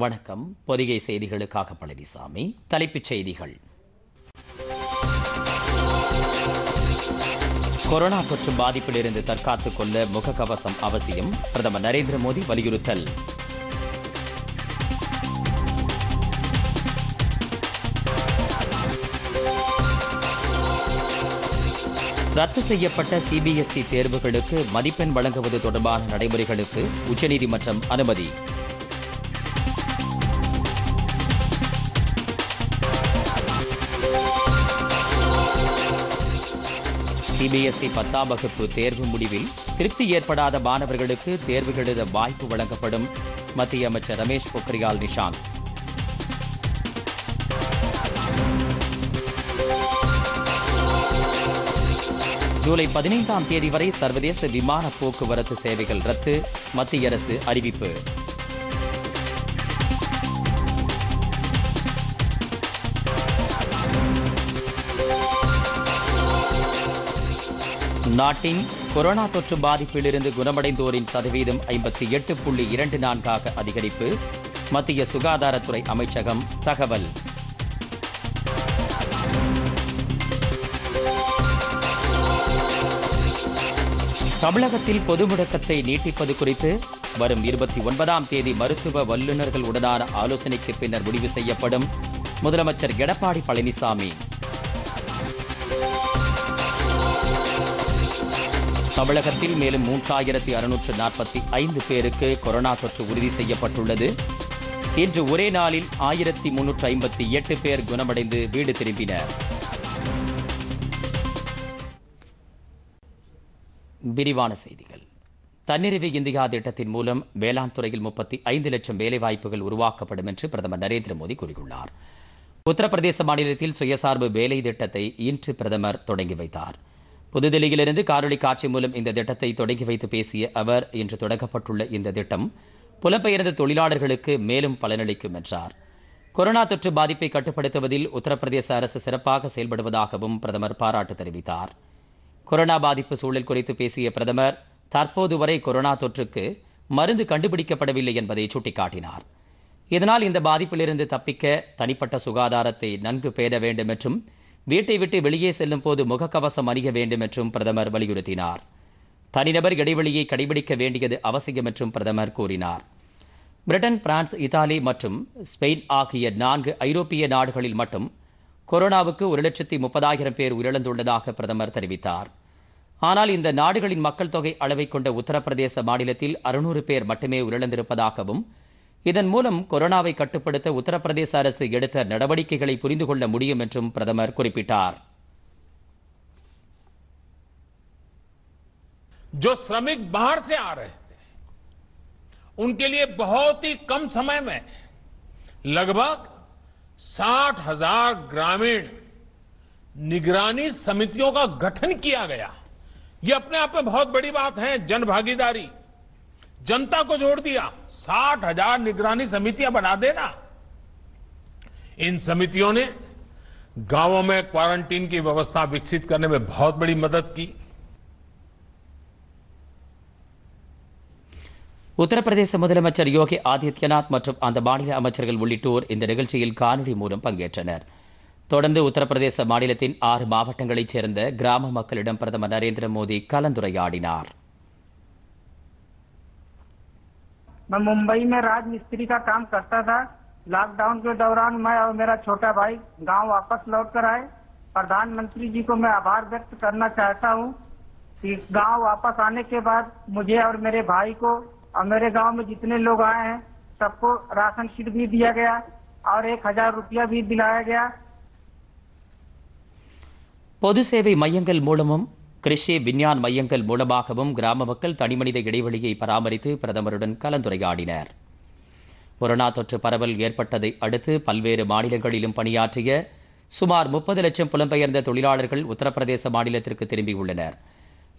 வணக்கம் பொதிகை செய்திகளுக்காக பழனிசாமி தலைப்புச் செய்திகள் கொரோனா தொற்று பாதிப்பிலிருந்து தற்காத்துக் கொள்ள முகக்கவசம் அவசியம் பிரதமர் நரேந்திர மோடி வலியுறுத்தல் ரத்து செய்யப்பட்ட சிபிஎஸ்இ e தேர்வுகளுக்கு மதிப்பெண் வழங்குவது தொடர்பான நடைமுறைகளுக்கு உச்சநீதிமன்றம் அனுமதி சிபிஎஸ்இ பத்தாம் வகுப்பு தேர்வு முடிவில் திருப்தி ஏற்படாத மாணவர்களுக்கு தேர்வு எழுத வாய்ப்பு வழங்கப்படும் மத்திய அமைச்சர் ரமேஷ் பொக்ரியால் நிஷாந்த் ஜூலை பதினைந்தாம் தேதி வரை சர்வதேச விமான போக்குவரத்து சேவைகள் ரத்து மத்திய அரசு அறிவிப்பு நாட்டின் கொரோனா தொற்று பாதிப்பிலிருந்து குணமடைந்தோரின் சதவீதம் ஐம்பத்தி எட்டு புள்ளி இரண்டு நான்காக அதிகரிப்பு மத்திய சுகாதாரத்துறை அமைச்சகம் தகவல் தமிழகத்தில் பொது முடக்கத்தை நீட்டிப்பது குறித்து வரும் இருபத்தி ஒன்பதாம் தேதி மருத்துவ வல்லுநர்கள் உடனான ஆலோசனைக்கு பின்னர் முடிவு செய்யப்படும் முதலமைச்சர் எடப்பாடி பழனிசாமி தமிழகத்தில் மேலும் மூன்றாயிரத்தி அறுநூற்று நாற்பத்தி ஐந்து பேருக்கு கொரோனா தொற்று உறுதி செய்யப்பட்டுள்ளது இன்று ஒரே நாளில் ஆயிரத்தி முன்னூற்று ஐம்பத்தி எட்டு பேர் குணமடைந்து வீடு திரும்பினர் விரிவான செய்திகள் தன்னிறைவு இந்தியா திட்டத்தின் மூலம் வேளாண் துறையில் முப்பத்தி ஐந்து லட்சம் வேலைவாய்ப்புகள் உருவாக்கப்படும் என்று பிரதமர் நரேந்திர மோடி கூறியுள்ளார் உத்தரப்பிரதேச மாநிலத்தில் சுயசார்பு வேலை திட்டத்தை இன்று பிரதமர் தொடங்கி வைத்தார் புதுதில்லியிலிருந்து காரொலி காட்சி மூலம் இந்த திட்டத்தை தொடங்கி வைத்து பேசிய அவர் இன்று தொடங்கப்பட்டுள்ள இந்த திட்டம் புலம்பெயர்ந்த தொழிலாளர்களுக்கு மேலும் பலனளிக்கும் என்றார் கொரோனா தொற்று பாதிப்பை கட்டுப்படுத்துவதில் உத்தரப்பிரதேச அரசு சிறப்பாக செயல்படுவதாகவும் பிரதமர் பாராட்டு தெரிவித்தார் கொரோனா பாதிப்பு சூழல் குறித்து பேசிய பிரதமர் தற்போது வரை கொரோனா தொற்றுக்கு மருந்து கண்டுபிடிக்கப்படவில்லை என்பதை சுட்டிக்காட்டினார் இதனால் இந்த பாதிப்பிலிருந்து தப்பிக்க தனிப்பட்ட சுகாதாரத்தை நன்கு பேட வேண்டும் என்றும் வீட்டை விட்டு வெளியே செல்லும் போது முகக்கவசம் அணிய வேண்டும் என்றும் பிரதமர் வலியுறுத்தினார் தனிநபர் இடைவெளியை கடைபிடிக்க வேண்டியது அவசியம் என்றும் பிரதமர் கூறினார் பிரிட்டன் பிரான்ஸ் இத்தாலி மற்றும் ஸ்பெயின் ஆகிய நான்கு ஐரோப்பிய நாடுகளில் மட்டும் கொரோனாவுக்கு ஒரு லட்சத்தி முப்பதாயிரம் பேர் உயிரிழந்துள்ளதாக பிரதமர் தெரிவித்தார் ஆனால் இந்த நாடுகளின் மக்கள் தொகை அளவை கொண்ட உத்தரப்பிரதேச மாநிலத்தில் அறுநூறு பேர் மட்டுமே உயிரிழந்திருப்பதாகவும் இதன் மூலம் கொரோனாவை கட்டுப்படுத்த உத்தரப்பிரதேச அரசு எடுத்த நடவடிக்கைகளை புரிந்து கொள்ள முடியும் என்றும் பிரதமர் குறிப்பிட்டார் जो श्रमिक बाहर से आ रहे थे उनके लिए बहुत ही कम समय में लगभग साठ हजार ग्रामीण निगरानी समितियों का गठन किया गया ये अपने आप में बहुत बड़ी बात है जन भागीदारी जनता को जोड़ दिया साठ हजार निगरानी समितियां बना देना इन समितियों ने गांवों में क्वारंटीन की व्यवस्था विकसित करने में बहुत बड़ी मदद की உத்தரப்பிரதேச முதலமைச்சர் யோகி ஆதித்யநாத் மற்றும் அந்த மாநில அமைச்சர்கள் உள்ளிட்டோர் இந்த நிகழ்ச்சியில் காணொலி மூலம் பங்கேற்றனர் தொடர்ந்து உத்தரப்பிரதேச மாநிலத்தின் ஆறு மாவட்டங்களைச் சேர்ந்த கிராம மக்களிடம் பிரதமர் நரேந்திர மோடி கலந்துரையாடினார் मैं मुंबई में राजमिस्त्री का काम करता था लॉकडाउन के दौरान मैं और मेरा छोटा भाई गांव वापस लौट कर आए प्रधानमंत्री जी को मैं आभार व्यक्त करना चाहता हूं कि गांव वापस आने के बाद मुझे और मेरे भाई को और मेरे गांव में जितने लोग आए हैं सबको राशन शीट भी दिया गया और एक हजार रुपया भी दिलाया गया பொது சேவை மையங்கள் மூலமும் கிருஷி விஞ்ஞான் மையங்கள் மூலமாகவும் கிராம மக்கள் தனிமனித இடைவெளியை பராமரித்து பிரதமருடன் கலந்துரையாடினர் கொரோனா தொற்று பரவல் ஏற்பட்டதை அடுத்து பல்வேறு மாநிலங்களிலும் பணியாற்றிய சுமார் முப்பது லட்சம் புலம்பெயர்ந்த தொழிலாளர்கள் உத்தரப்பிரதேச மாநிலத்திற்கு திரும்பியுள்ளனர்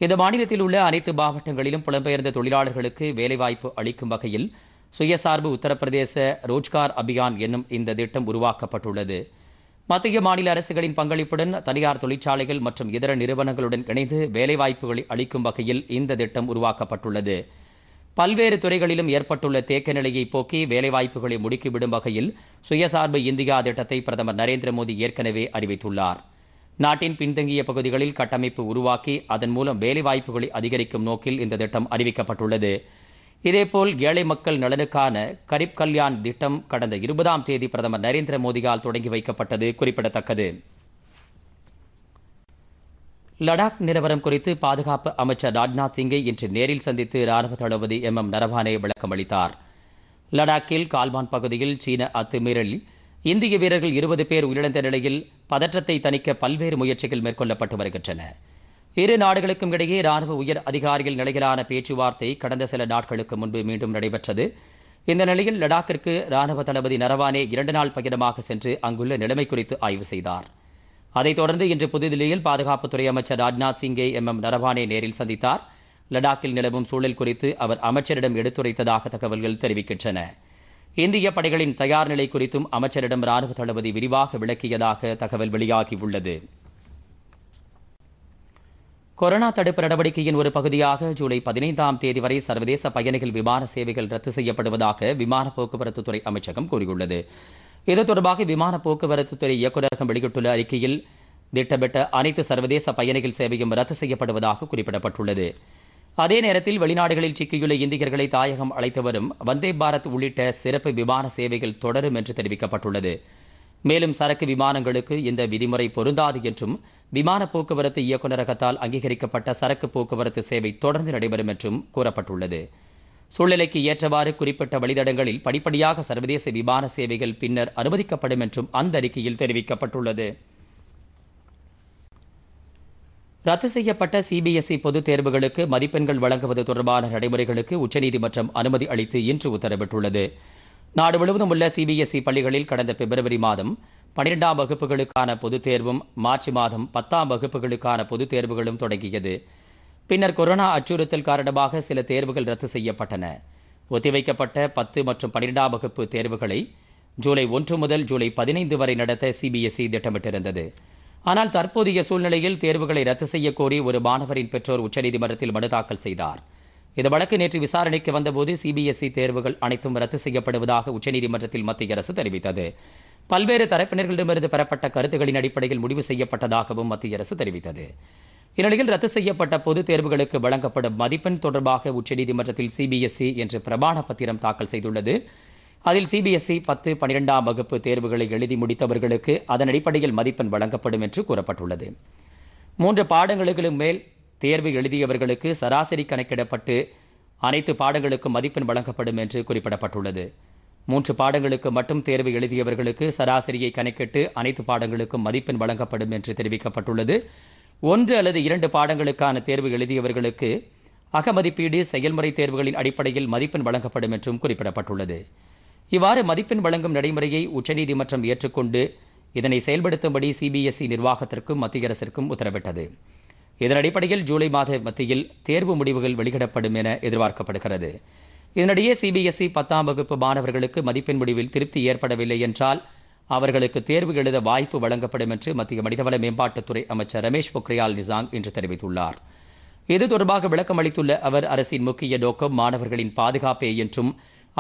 இந்த மாநிலத்தில் உள்ள அனைத்து மாவட்டங்களிலும் புலம்பெயர்ந்த தொழிலாளர்களுக்கு வேலைவாய்ப்பு அளிக்கும் வகையில் சுயசார்பு உத்தரப்பிரதேச ரோஜ்கார் அபியான் என்னும் இந்த திட்டம் உருவாக்கப்பட்டுள்ளது மத்திய மாநில அரசுகளின் பங்களிப்புடன் தனியார் தொழிற்சாலைகள் மற்றும் இதர நிறுவனங்களுடன் இணைந்து வேலைவாய்ப்புகளை அளிக்கும் வகையில் இந்த திட்டம் உருவாக்கப்பட்டுள்ளது பல்வேறு துறைகளிலும் ஏற்பட்டுள்ள தேக்க நிலையை போக்கி வேலைவாய்ப்புகளை முடுக்கிவிடும் வகையில் சுயசார்பு இந்தியா திட்டத்தை பிரதமர் நரேந்திர மோடி ஏற்கனவே அறிவித்துள்ளார் நாட்டின் பின்தங்கிய பகுதிகளில் கட்டமைப்பு உருவாக்கி அதன் மூலம் வேலைவாய்ப்புகளை அதிகரிக்கும் நோக்கில் இந்த திட்டம் அறிவிக்கப்பட்டுள்ளது இதேபோல் ஏழை மக்கள் நலனுக்கான கரிப் கல்யாண் திட்டம் கடந்த இருபதாம் தேதி பிரதமர் நரேந்திர மோடியால் தொடங்கி வைக்கப்பட்டது குறிப்பிடத்தக்கது லடாக் நிலவரம் குறித்து பாதுகாப்பு அமைச்சர் ராஜ்நாத் சிங்கை இன்று நேரில் சந்தித்து ராணுவ தளபதி எம் எம் நரவானே விளக்கம் அளித்தார் லடாக்கில் கால்வான் பகுதியில் சீன அத்துமீறலில் இந்திய வீரர்கள் இருபது பேர் உயிரிழந்த நிலையில் பதற்றத்தை தணிக்க பல்வேறு முயற்சிகள் மேற்கொள்ளப்பட்டு வருகின்றன இரு நாடுகளுக்கும் இடையே ராணுவ உயர் அதிகாரிகள் நிலையிலான பேச்சுவார்த்தை கடந்த சில நாட்களுக்கு முன்பு மீண்டும் நடைபெற்றது இந்த நிலையில் லடாக்கிற்கு ராணுவ தளபதி நரவானே இரண்டு நாள் பயணமாக சென்று அங்குள்ள நிலைமை குறித்து ஆய்வு செய்தார் அதைத் தொடர்ந்து இன்று புதுதில்லியில் பாதுகாப்புத்துறை அமைச்சர் ராஜ்நாத் சிங்கை எம் எம் நரவானே நேரில் சந்தித்தார் லடாக்கில் நிலவும் சூழல் குறித்து அவர் அமைச்சரிடம் எடுத்துரைத்ததாக தகவல்கள் தெரிவிக்கின்றன இந்திய படைகளின் தயார் நிலை குறித்தும் அமைச்சரிடம் ராணுவ தளபதி விரிவாக விளக்கியதாக தகவல் வெளியாகியுள்ளது கொரோனா தடுப்பு நடவடிக்கையின் ஒரு பகுதியாக ஜூலை பதினைந்தாம் தேதி வரை சர்வதேச பயணிகள் விமான சேவைகள் ரத்து செய்யப்படுவதாக விமான போக்குவரத்து துறை அமைச்சகம் கூறியுள்ளது இது தொடர்பாக விமான போக்குவரத்து துறை இயக்குநரகம் வெளியிட்டுள்ள அறிக்கையில் திட்டமிட்ட அனைத்து சர்வதேச பயணிகள் சேவையும் ரத்து செய்யப்படுவதாக குறிப்பிடப்பட்டுள்ளது அதே நேரத்தில் வெளிநாடுகளில் சிக்கியுள்ள இந்தியர்களை தாயகம் அழைத்து வரும் வந்தே பாரத் உள்ளிட்ட சிறப்பு விமான சேவைகள் தொடரும் என்று தெரிவிக்கப்பட்டுள்ளது மேலும் சரக்கு விமானங்களுக்கு இந்த விதிமுறை பொருந்தாது என்றும் விமான போக்குவரத்து இயக்குநரகத்தால் அங்கீகரிக்கப்பட்ட சரக்கு போக்குவரத்து சேவை தொடர்ந்து நடைபெறும் என்றும் கூறப்பட்டுள்ளது சூழ்நிலைக்கு ஏற்றவாறு குறிப்பிட்ட வழித்தடங்களில் படிப்படியாக சர்வதேச விமான சேவைகள் பின்னர் அனுமதிக்கப்படும் என்றும் அந்த அறிக்கையில் தெரிவிக்கப்பட்டுள்ளது ரத்து செய்யப்பட்ட சிபிஎஸ்இ பொதுத் தேர்வுகளுக்கு மதிப்பெண்கள் வழங்குவது தொடர்பான நடைமுறைகளுக்கு உச்சநீதிமன்றம் அனுமதி அளித்து இன்று உத்தரவிட்டுள்ளது நாடு முழுவதும் உள்ள சிபிஎஸ்இ பள்ளிகளில் கடந்த பிப்ரவரி மாதம் பனிரெண்டாம் வகுப்புகளுக்கான பொதுத் தேர்வும் மார்ச் மாதம் பத்தாம் வகுப்புகளுக்கான பொதுத் தேர்வுகளும் தொடங்கியது பின்னர் கொரோனா அச்சுறுத்தல் காரணமாக சில தேர்வுகள் ரத்து செய்யப்பட்டன ஒத்திவைக்கப்பட்ட பத்து மற்றும் பன்னிரெண்டாம் வகுப்பு தேர்வுகளை ஜூலை ஒன்று முதல் ஜூலை பதினைந்து வரை நடத்த சிபிஎஸ்இ திட்டமிட்டிருந்தது ஆனால் தற்போதைய சூழ்நிலையில் தேர்வுகளை ரத்து செய்யக்கோரி ஒரு மாணவரின் பெற்றோர் உச்சநீதிமன்றத்தில் மனு தாக்கல் செய்தார் இந்த வழக்கு நேற்று விசாரணைக்கு வந்தபோது சிபிஎஸ்இ தேர்வுகள் அனைத்தும் ரத்து செய்யப்படுவதாக உச்சநீதிமன்றத்தில் மத்திய அரசு தெரிவித்தது பல்வேறு தரப்பினர்களிடமிருந்து பெறப்பட்ட கருத்துகளின் அடிப்படையில் முடிவு செய்யப்பட்டதாகவும் மத்திய அரசு தெரிவித்தது இந்நிலையில் ரத்து செய்யப்பட்ட பொதுத் தேர்வுகளுக்கு வழங்கப்படும் மதிப்பெண் தொடர்பாக உச்சநீதிமன்றத்தில் சிபிஎஸ்இ e என்று பிரமாண பத்திரம் தாக்கல் செய்துள்ளது அதில் சிபிஎஸ்இ e பத்து பனிரெண்டாம் வகுப்பு தேர்வுகளை எழுதி முடித்தவர்களுக்கு அதன் அடிப்படையில் மதிப்பெண் வழங்கப்படும் என்று கூறப்பட்டுள்ளது மூன்று பாடங்களுக்கு மேல் தேர்வு எழுதியவர்களுக்கு சராசரி கணக்கிடப்பட்டு அனைத்து பாடங்களுக்கும் மதிப்பெண் வழங்கப்படும் என்று குறிப்பிடப்பட்டுள்ளது மூன்று பாடங்களுக்கு மட்டும் தேர்வு எழுதியவர்களுக்கு சராசரியை கணக்கிட்டு அனைத்து பாடங்களுக்கும் மதிப்பெண் வழங்கப்படும் என்று தெரிவிக்கப்பட்டுள்ளது ஒன்று அல்லது இரண்டு பாடங்களுக்கான தேர்வு எழுதியவர்களுக்கு அகமதிப்பீடு செயல்முறை தேர்வுகளின் அடிப்படையில் மதிப்பெண் வழங்கப்படும் என்றும் குறிப்பிடப்பட்டுள்ளது இவ்வாறு மதிப்பெண் வழங்கும் நடைமுறையை உச்சநீதிமன்றம் ஏற்றுக்கொண்டு இதனை செயல்படுத்தும்படி சிபிஎஸ்இ நிர்வாகத்திற்கும் மத்திய அரசிற்கும் உத்தரவிட்டது இதன் அடிப்படையில் ஜூலை மாத மத்தியில் தேர்வு முடிவுகள் வெளியிடப்படும் என எதிர்பார்க்கப்படுகிறது இதனிடையே சிபிஎஸ்இ e பத்தாம் வகுப்பு மாணவர்களுக்கு மதிப்பெண் முடிவில் திருப்தி ஏற்படவில்லை என்றால் அவர்களுக்கு தேர்வு எழுத வாய்ப்பு வழங்கப்படும் என்று மத்திய மனிதவள மேம்பாட்டுத்துறை அமைச்சர் ரமேஷ் பொக்ரியால் நிசாங் இன்று தெரிவித்துள்ளார் இது தொடர்பாக விளக்கம் அளித்துள்ள அவர் அரசின் முக்கிய நோக்கம் மாணவர்களின் பாதுகாப்பே என்றும்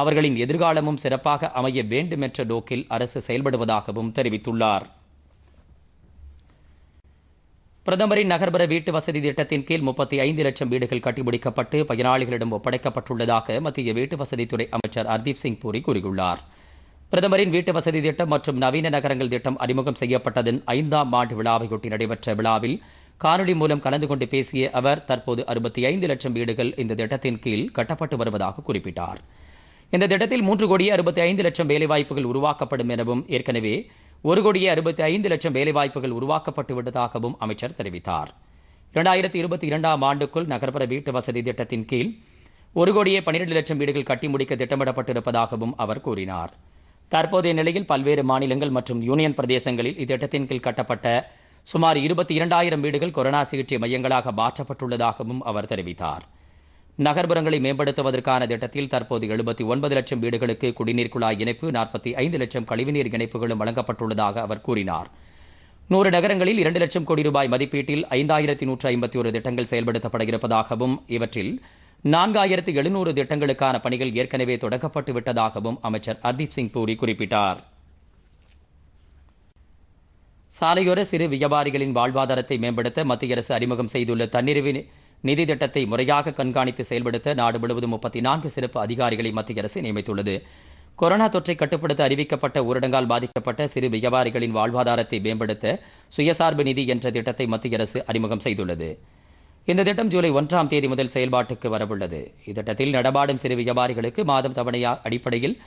அவர்களின் எதிர்காலமும் சிறப்பாக அமைய வேண்டும் என்ற நோக்கில் அரசு செயல்படுவதாகவும் தெரிவித்துள்ளார் பிரதமரின் நகர்ப்புற வீட்டு வசதி திட்டத்தின் கீழ் முப்பத்தி ஐந்து லட்சம் வீடுகள் கட்டிமுடிக்கப்பட்டு பயனாளிகளிடம் ஒப்படைக்கப்பட்டுள்ளதாக மத்திய வீட்டு வசதித்துறை அமைச்சர் ஹர்தீப் சிங் பூரி கூறியுள்ளார் பிரதமரின் வீட்டு வசதி திட்டம் மற்றும் நவீன நகரங்கள் திட்டம் அறிமுகம் செய்யப்பட்டதன் ஐந்தாம் ஆண்டு விழாவையொட்டி நடைபெற்ற விழாவில் காணொலி மூலம் கலந்து கொண்டு பேசிய அவர் தற்போது அறுபத்தி ஐந்து லட்சம் வீடுகள் இந்த திட்டத்தின் கீழ் கட்டப்பட்டு வருவதாக குறிப்பிட்டார் இந்த திட்டத்தில் மூன்று கோடியே அறுபத்தி ஐந்து லட்சம் வேலைவாய்ப்புகள் உருவாக்கப்படும் எனவும் ஏற்கனவே ஒரு கோடியே அறுபத்தி ஐந்து லட்சம் வேலைவாய்ப்புகள் உருவாக்கப்பட்டு விட்டதாகவும் அமைச்சர் தெரிவித்தார் இரண்டாயிரத்தி இருபத்தி இரண்டாம் ஆண்டுக்குள் நகர்ப்புற வீட்டு வசதி திட்டத்தின் கீழ் ஒரு கோடியே பன்னிரண்டு லட்சம் வீடுகள் கட்டி முடிக்க திட்டமிடப்பட்டிருப்பதாகவும் அவர் கூறினார் தற்போதைய நிலையில் பல்வேறு மாநிலங்கள் மற்றும் யூனியன் பிரதேசங்களில் இத்திட்டத்தின் கீழ் கட்டப்பட்ட சுமார் இருபத்தி இரண்டாயிரம் வீடுகள் கொரோனா சிகிச்சை மையங்களாக மாற்றப்பட்டுள்ளதாகவும் அவர் தெரிவித்தார் நகர்ப்புறங்களை மேம்படுத்துவதற்கான திட்டத்தில் தற்போது எழுபத்தி ஒன்பது லட்சம் வீடுகளுக்கு குடிநீர் குழாய் இணைப்பு நாற்பத்தி ஐந்து லட்சம் கழிவுநீர் இணைப்புகளும் வழங்கப்பட்டுள்ளதாக அவர் கூறினார் நூறு நகரங்களில் இரண்டு லட்சம் கோடி ரூபாய் மதிப்பீட்டில் ஐந்தாயிரத்தி நூற்று ஐம்பத்தி ஒரு திட்டங்கள் செயல்படுத்தப்பட இருப்பதாகவும் இவற்றில் நான்காயிரத்து எழுநூறு திட்டங்களுக்கான பணிகள் ஏற்கனவே தொடங்கப்பட்டு விட்டதாகவும் அமைச்சர் ஹர்தீப் சிங் பூரி குறிப்பிட்டார் சாலையோர சிறு வியாபாரிகளின் வாழ்வாதாரத்தை மேம்படுத்த மத்திய அரசு அறிமுகம் செய்துள்ள தன்னிறைவு நிதி திட்டத்தை முறையாக கண்காணித்து செயல்படுத்த நாடு முழுவதும் முப்பத்தி நான்கு சிறப்பு அதிகாரிகளை மத்திய அரசு நியமித்துள்ளது கொரோனா தொற்றை கட்டுப்படுத்த அறிவிக்கப்பட்ட ஊரடங்கால் பாதிக்கப்பட்ட சிறு வியாபாரிகளின் வாழ்வாதாரத்தை மேம்படுத்த சுயசார்பு நிதி என்ற திட்டத்தை மத்திய அரசு அறிமுகம் செய்துள்ளது இந்த திட்டம் ஜூலை ஒன்றாம் தேதி முதல் செயல்பாட்டுக்கு வரவுள்ளது இத்திட்டத்தில் நடமாடும் சிறு வியாபாரிகளுக்கு மாதம் தவணையா அடிப்படையில்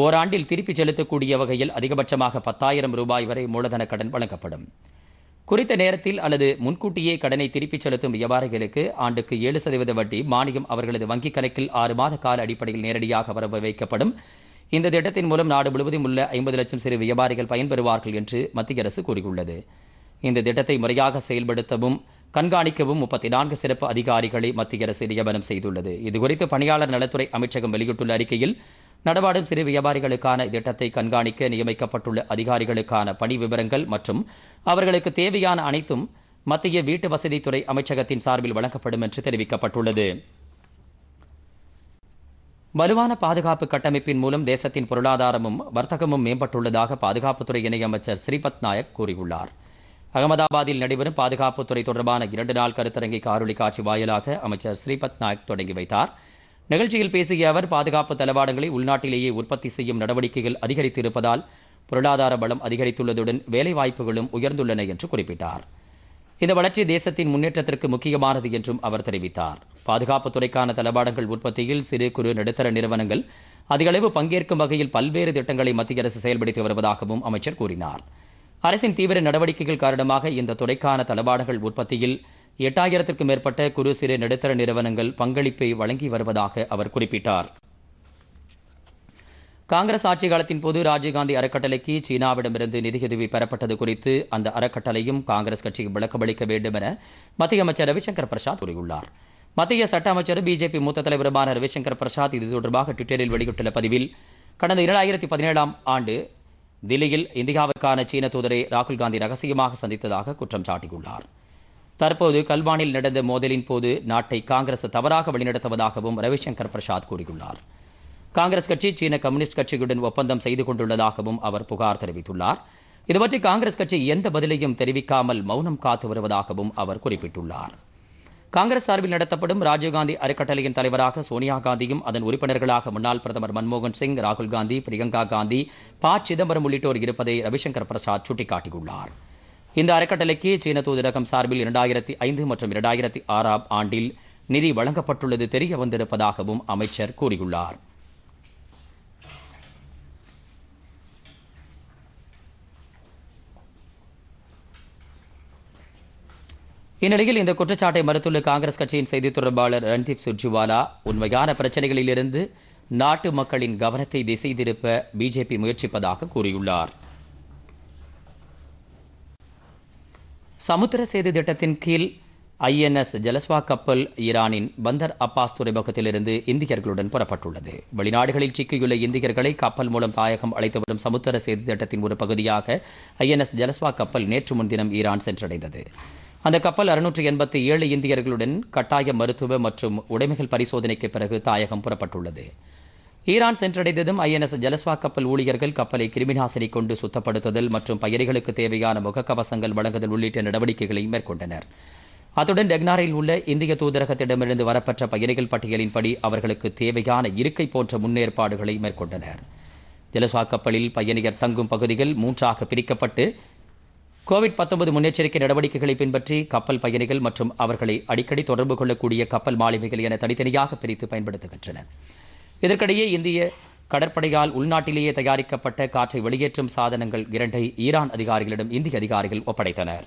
ஓராண்டில் திருப்பிச் செலுத்தக்கூடிய வகையில் அதிகபட்சமாக பத்தாயிரம் ரூபாய் வரை மூலதன கடன் வழங்கப்படும் குறித்த நேரத்தில் அல்லது முன்கூட்டியே கடனை திருப்பிச் செலுத்தும் வியாபாரிகளுக்கு ஆண்டுக்கு ஏழு சதவீத வட்டி மானியம் அவர்களது வங்கிக் கணக்கில் ஆறு மாத கால அடிப்படையில் நேரடியாக வரவு வைக்கப்படும் இந்த திட்டத்தின் மூலம் நாடு முழுவதும் உள்ள ஐம்பது லட்சம் சிறு வியாபாரிகள் பயன்பெறுவார்கள் என்று மத்திய அரசு கூறியுள்ளது இந்த திட்டத்தை முறையாக செயல்படுத்தவும் கண்காணிக்கவும் முப்பத்தி நான்கு சிறப்பு அதிகாரிகளை மத்திய அரசு நியமனம் செய்துள்ளது இதுகுறித்து பணியாளர் நலத்துறை அமைச்சகம் வெளியிட்டுள்ள அறிக்கையில் நடமாடும் சிறு வியாபாரிகளுக்கான திட்டத்தை கண்காணிக்க நியமிக்கப்பட்டுள்ள அதிகாரிகளுக்கான பணி விவரங்கள் மற்றும் அவர்களுக்கு தேவையான அனைத்தும் மத்திய வீட்டு வசதித்துறை அமைச்சகத்தின் சார்பில் வழங்கப்படும் என்று தெரிவிக்கப்பட்டுள்ளது வலுவான பாதுகாப்பு கட்டமைப்பின் மூலம் தேசத்தின் பொருளாதாரமும் வர்த்தகமும் மேம்பட்டுள்ளதாக பாதுகாப்புத்துறை இணையமைச்சர் ஸ்ரீபத் நாயக் கூறியுள்ளார் அகமதாபாத்தில் நடைபெறும் பாதுகாப்புத்துறை தொடர்பான இரண்டு நாள் கருத்தரங்கை காரொலி காட்சி வாயிலாக அமைச்சர் ஸ்ரீபத் நாயக் தொடங்கி வைத்தார் நிகழ்ச்சியில் பேசிய அவர் பாதுகாப்பு தளவாடங்களை உள்நாட்டிலேயே உற்பத்தி செய்யும் நடவடிக்கைகள் அதிகரித்திருப்பதால் பொருளாதார பலம் அதிகரித்துள்ளதுடன் வேலைவாய்ப்புகளும் உயர்ந்துள்ளன என்று குறிப்பிட்டார் இந்த வளர்ச்சி தேசத்தின் முன்னேற்றத்திற்கு முக்கியமானது என்றும் அவர் தெரிவித்தார் பாதுகாப்புத் துறைக்கான தளவாடங்கள் உற்பத்தியில் சிறு குறு நடுத்தர நிறுவனங்கள் அதிகளவு பங்கேற்கும் வகையில் பல்வேறு திட்டங்களை மத்திய அரசு செயல்படுத்தி வருவதாகவும் அமைச்சர் கூறினார் அரசின் தீவிர நடவடிக்கைகள் காரணமாக இந்த துறைக்கான தளவாடங்கள் உற்பத்தியில் எட்டாயிரத்திற்கும் மேற்பட்ட குறு சிறு நடுத்தர நிறுவனங்கள் பங்களிப்பை வழங்கி வருவதாக அவர் குறிப்பிட்டார் காங்கிரஸ் ஆட்சி காலத்தின் போது ராஜீவ்காந்தி அறக்கட்டளைக்கு சீனாவிடமிருந்து நிதியுதவி பெறப்பட்டது குறித்து அந்த அறக்கட்டளையும் காங்கிரஸ் கட்சிக்கு விளக்கமளிக்க வேண்டும் என மத்திய அமைச்சர் ரவிசங்கர் பிரசாத் கூறியுள்ளார் மத்திய சட்ட அமைச்சர் பிஜேபி மூத்த தலைவருமான ரவிசங்கர் பிரசாத் இது தொடர்பாக ட்விட்டரில் வெளியிட்டுள்ள பதிவில் கடந்த இரண்டாயிரத்தி பதினேழாம் ஆண்டு தில்லியில் இந்தியாவிற்கான சீன தூதரை ராகுல் காந்தி ரகசியமாக சந்தித்ததாக குற்றம் சாட்டியுள்ளார் தற்போது கல்வானில் நடந்த மோதலின் போது நாட்டை காங்கிரஸ் தவறாக வழிநடத்துவதாகவும் ரவிசங்கர் பிரசாத் கூறியுள்ளார் காங்கிரஸ் கட்சி சீன கம்யூனிஸ்ட் கட்சியுடன் ஒப்பந்தம் செய்து கொண்டுள்ளதாகவும் அவர் புகார் தெரிவித்துள்ளார் இதுபற்றி காங்கிரஸ் கட்சி எந்த பதிலையும் தெரிவிக்காமல் மௌனம் காத்து வருவதாகவும் அவர் குறிப்பிட்டுள்ளார் காங்கிரஸ் சார்பில் நடத்தப்படும் ராஜீவ்காந்தி அறக்கட்டளையின் தலைவராக சோனியா காந்தியும் அதன் உறுப்பினர்களாக முன்னாள் பிரதமர் மன்மோகன் சிங் ராகுல் காந்தி பிரியங்கா காந்தி ப சிதம்பரம் உள்ளிட்டோர் இருப்பதை ரவிசங்கர் பிரசாத் சுட்டிக்காட்டியுள்ளார் இந்த அறக்கட்டளைக்கு சீன தூதரகம் சார்பில் இரண்டாயிரத்தி ஐந்து மற்றும் இரண்டாயிரத்தி ஆறாம் ஆண்டில் நிதி வழங்கப்பட்டுள்ளது தெரிய வந்திருப்பதாகவும் அமைச்சர் கூறியுள்ளார் இந்நிலையில் இந்த குற்றச்சாட்டை மறுத்துள்ள காங்கிரஸ் கட்சியின் செய்தித் தொடர்பாளர் ரன்தீப் சுர்ஜிவாலா உண்மையான பிரச்சனைகளிலிருந்து நாட்டு மக்களின் கவனத்தை திசை திருப்ப பிஜேபி முயற்சிப்பதாக கூறியுள்ளார் சமுத்திர சேது திட்டத்தின் கீழ் ஐஎன்எஸ் ஜலஸ்வா கப்பல் ஈரானின் பந்தர் அப்பாஸ் துறைமுகத்திலிருந்து இந்தியர்களுடன் புறப்பட்டுள்ளது வெளிநாடுகளில் சிக்கியுள்ள இந்தியர்களை கப்பல் மூலம் தாயகம் அழைத்து வரும் சமுத்திர சேது திட்டத்தின் ஒரு பகுதியாக ஐஎன்எஸ் ஜலஸ்வா கப்பல் நேற்று முன்தினம் ஈரான் சென்றடைந்தது அந்த கப்பல் அறுநூற்றி எண்பத்தி ஏழு இந்தியர்களுடன் கட்டாய மருத்துவ மற்றும் உடைமைகள் பரிசோதனைக்கு பிறகு தாயகம் புறப்பட்டுள்ளது ஈரான் சென்றடைந்ததும் ஐஎன்எஸ் ஜலஸ்வா கப்பல் ஊழியர்கள் கப்பலை கிருமிநாசினி கொண்டு சுத்தப்படுத்துதல் மற்றும் பயணிகளுக்கு தேவையான முகக்கவசங்கள் வழங்குதல் உள்ளிட்ட நடவடிக்கைகளை மேற்கொண்டனர் அத்துடன் டெக்னாரில் உள்ள இந்திய தூதரகத்திடமிருந்து வரப்பெற்ற பயணிகள் பட்டியலின்படி அவர்களுக்கு தேவையான இருக்கை போன்ற முன்னேற்பாடுகளை மேற்கொண்டனர் ஜலஸ்வா கப்பலில் பயணிகள் தங்கும் பகுதிகள் மூன்றாக பிரிக்கப்பட்டு கோவிட் பத்தொன்பது முன்னெச்சரிக்கை நடவடிக்கைகளை பின்பற்றி கப்பல் பயணிகள் மற்றும் அவர்களை அடிக்கடி தொடர்பு கொள்ளக்கூடிய கப்பல் மாளிகைகள் என தனித்தனியாக பிரித்து பயன்படுத்துகின்றனர் இதற்கிடையே இந்திய கடற்படையால் உள்நாட்டிலேயே தயாரிக்கப்பட்ட காற்றை வெளியேற்றும் சாதனங்கள் இரண்டை ஈரான் அதிகாரிகளிடம் இந்திய அதிகாரிகள் ஒப்படைத்தனர்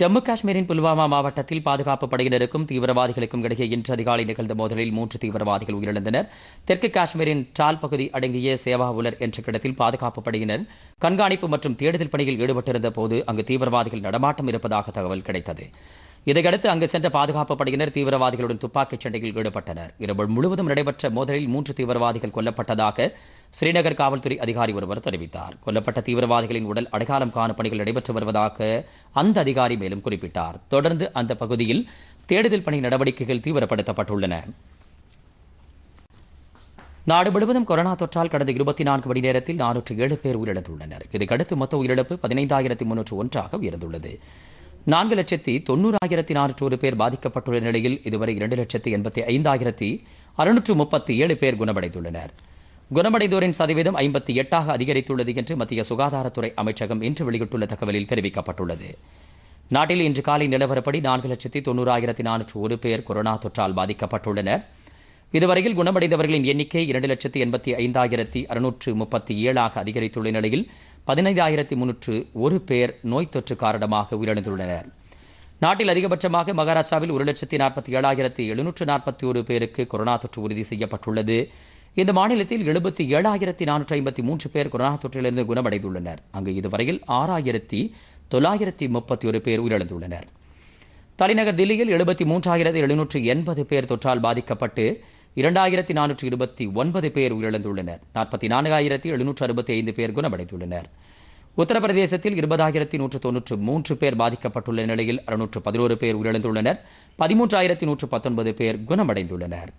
ஜம்மு காஷ்மீரின் புல்வாமா மாவட்டத்தில் பாதுகாப்பு படையினருக்கும் தீவிரவாதிகளுக்கும் இடையே இன்று அதிகாலை நிகழ்ந்த மோதலில் மூன்று தீவிரவாதிகள் உயிரிழந்தனர் தெற்கு காஷ்மீரின் ட்ரால் பகுதி அடங்கிய சேவா உலர் என்ற கிடத்தில் பாதுகாப்பு படையினர் கண்காணிப்பு மற்றும் தேடுதல் பணியில் ஈடுபட்டிருந்த போது அங்கு தீவிரவாதிகள் நடமாட்டம் இருப்பதாக தகவல் கிடைத்தது இதையடுத்து அங்கு சென்ற பாதுகாப்பு படையினர் தீவிரவாதிகளுடன் துப்பாக்கிச் சண்டையில் ஈடுபட்டனர் இரவு முழுவதும் நடைபெற்ற மோதலில் மூன்று தீவிரவாதிகள் கொல்லப்பட்டதாக ஸ்ரீநகர் காவல்துறை அதிகாரி ஒருவர் தெரிவித்தார் கொல்லப்பட்ட தீவிரவாதிகளின் உடல் அடையாளம் காணும் பணிகள் நடைபெற்று வருவதாக அந்த அதிகாரி மேலும் குறிப்பிட்டார் தொடர்ந்து அந்த பகுதியில் தேடுதல் பணி நடவடிக்கைகள் தீவிரப்படுத்தப்பட்டுள்ளன நாடு முழுவதும் கொரோனா தொற்றால் கடந்த இருபத்தி நான்கு மணி நேரத்தில் நானூற்று ஏழு பேர் உயிரிழந்துள்ளனர் இதுக்கடுத்து மொத்த உயிரிழப்பு பதினைந்தாயிரத்தி முன்னூற்று ஒன்றாக உயர்ந்துள்ளது நான்கு லட்சத்தி தொண்ணூறாயிரத்தி நானூற்று பேர் பாதிக்கப்பட்டுள்ள நிலையில் இதுவரை இரண்டு லட்சத்தி எண்பத்தி ஐந்தாயிரத்தி அறுநூற்று முப்பத்தி ஏழு பேர் குணமடைந்துள்ளனர் குணமடைந்தோரின் சதவீதம் ஐம்பத்தி எட்டாக அதிகரித்துள்ளது என்று மத்திய சுகாதாரத்துறை அமைச்சகம் இன்று வெளியிட்டுள்ள தகவலில் தெரிவிக்கப்பட்டுள்ளது நாட்டில் இன்று காலை நிலவரப்படி நான்கு லட்சத்தி தொண்ணூறாயிரத்தி நானூற்று ஒரு பேர் கொரோனா தொற்றால் பாதிக்கப்பட்டுள்ளனர் இதுவரையில் குணமடைந்தவர்களின் எண்ணிக்கை இரண்டு லட்சத்தி எண்பத்தி ஐந்தாயிரத்தி அறுநூற்று முப்பத்தி ஏழாக அதிகரித்துள்ள நிலையில் பதினைந்தாயிரத்தி முன்னூற்று ஒரு பேர் நோய் தொற்று காரணமாக உயிரிழந்துள்ளனர் நாட்டில் அதிகபட்சமாக மகாராஷ்டிராவில் ஒரு லட்சத்தி நாற்பத்தி ஏழாயிரத்தி எழுநூற்று நாற்பத்தி ஒரு பேருக்கு கொரோனா தொற்று உறுதி செய்யப்பட்டுள்ளது இந்த மாநிலத்தில் எழுபத்தி ஏழாயிரத்தி நானூற்றி ஐம்பத்தி மூன்று பேர் கொரோனா தொற்றிலிருந்து குணமடைந்துள்ளனர் அங்கு இதுவரையில் ஆறாயிரத்தி தொள்ளாயிரத்தி முப்பத்தி ஒரு பேர் உயிரிழந்துள்ளனர் தலைநகர் தில்லியில் எழுபத்தி மூன்றாயிரத்தி எழுநூற்று எண்பது பேர் தொற்றால் பாதிக்கப்பட்டு இரண்டாயிரத்தி நானூற்றி இருபத்தி ஒன்பது பேர் உயிரிழந்துள்ளனர் நாற்பத்தி நான்காயிரத்தி எழுநூற்று அறுபத்தி ஐந்து பேர் குணமடைந்துள்ளனர் உத்தரப்பிரதேசத்தில் இருபதாயிரத்தி நூற்று தொன்னூற்று மூன்று பேர் பாதிக்கப்பட்டுள்ள நிலையில் அறுநூற்று பதினோரு பேர் உயிரிழந்துள்ளனர் பதிமூன்றாயிரத்தி நூற்று பத்தொன்பது பேர் குணமடைந்துள்ளனர்